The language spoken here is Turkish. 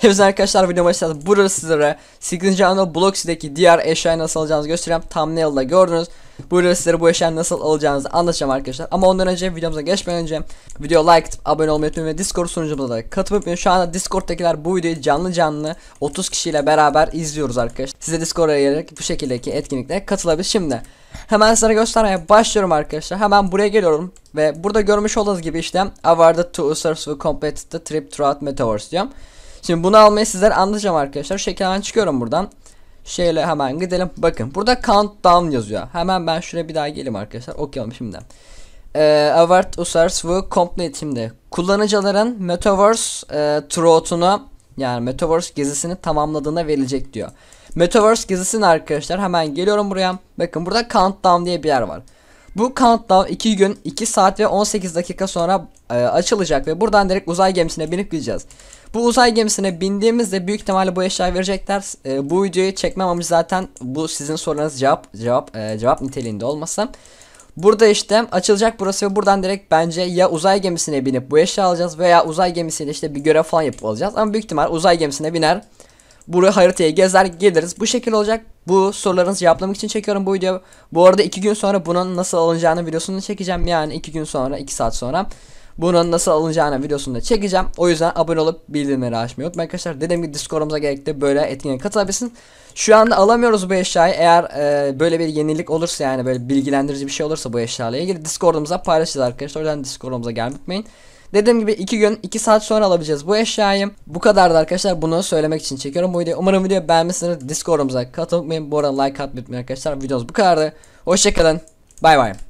Hepinize arkadaşlar videoma başladım. Burada sizlere 8. anda Bloxy'deki diğer eşyayı nasıl alacağınızı göstereceğim. Thumbnail'da gördünüz. Burada sizlere bu eşyayı nasıl alacağınızı anlatacağım arkadaşlar. Ama ondan önce videomuza geçmeden önce video like atıp abone olmayı unutmayın ve Discord sunucumuza da katılıp Şu anda Discord'dakiler bu videoyu canlı canlı 30 kişiyle beraber izliyoruz arkadaşlar. Size Discord'a gelerek bu şekildeki etkinlikte katılabilir. Şimdi hemen sizlere göstermeye başlıyorum arkadaşlar. Hemen buraya geliyorum ve burada görmüş olduğunuz gibi işte Awarded to users who completed the trip throughout Metaverse diyorum. Şimdi bunu almayı sizler anlayacağım arkadaşlar. Şekil çıkıyorum buradan. Şeyle hemen gidelim. Bakın burada countdown yazıyor. Hemen ben şuraya bir daha gelim arkadaşlar. Okuyalım şimdi. Ee, Avart Usars bu Complete şimdi. Kullanıcıların Metaverse e, Trot'unu yani Metaverse gezisini tamamladığına verilecek diyor. Metaverse gezisini arkadaşlar hemen geliyorum buraya. Bakın burada countdown diye bir yer var. Bu countdown 2 gün 2 saat ve 18 dakika sonra e, açılacak ve buradan direkt uzay gemisine binip gideceğiz. Bu uzay gemisine bindiğimizde büyük ihtimalle bu eşyayı verecekler. E, bu videoyu çekmem amacı zaten bu sizin sorularınız cevap cevap e, cevap niteliğinde olmasa. Burada işte açılacak burası ve buradan direkt bence ya uzay gemisine binip bu eşya alacağız veya uzay gemisiyle işte bir görev falan yapıp alacağız. Ama büyük ihtimal uzay gemisine biner. Buraya haritayı gezer geliriz. Bu şekil olacak. Bu sorularınızı cevaplamak için çekiyorum bu videoyu. Bu arada 2 gün sonra bunun nasıl alınacağını videosunu çekeceğim. Yani 2 gün sonra 2 saat sonra. Bunun nasıl alınacağını videosunda çekeceğim. O yüzden abone olup bildirimleri açmayı unutmayın arkadaşlar. Dediğim gibi Discord'umuza gerek böyle etkinlik katılabilirsiniz. Şu anda alamıyoruz bu eşyayı. Eğer e, böyle bir yenilik olursa yani böyle bilgilendirici bir şey olursa bu eşyayla ilgili Discord'umuza paylaşacağız arkadaşlar. O yüzden Discord'umuza gelmeyin. Dediğim gibi 2 gün 2 saat sonra alabileceğiz bu eşyayı. Bu kadardı arkadaşlar. Bunu söylemek için çekiyorum bu videoyu. Umarım videoyu beğenmişsiniz. Discord'umuza katılmayın. Bu arada like atmayı unutmayın arkadaşlar. Videomuz bu kadardı. Hoşçakalın. Bay bay.